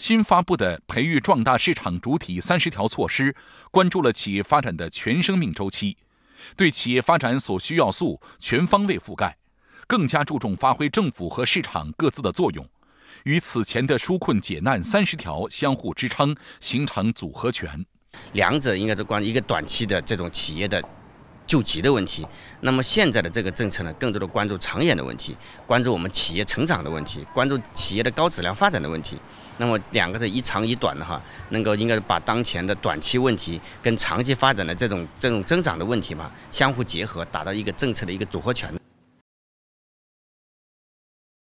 新发布的培育壮大市场主体三十条措施，关注了企业发展的全生命周期，对企业发展所需要素全方位覆盖，更加注重发挥政府和市场各自的作用，与此前的纾困解难三十条相互支撑，形成组合拳。两者应该是关一个短期的这种企业的。救急的问题，那么现在的这个政策呢，更多的关注长远的问题，关注我们企业成长的问题，关注企业的高质量发展的问题。那么两个是一长一短的哈，能够应该是把当前的短期问题跟长期发展的这种这种增长的问题嘛，相互结合，达到一个政策的一个组合拳。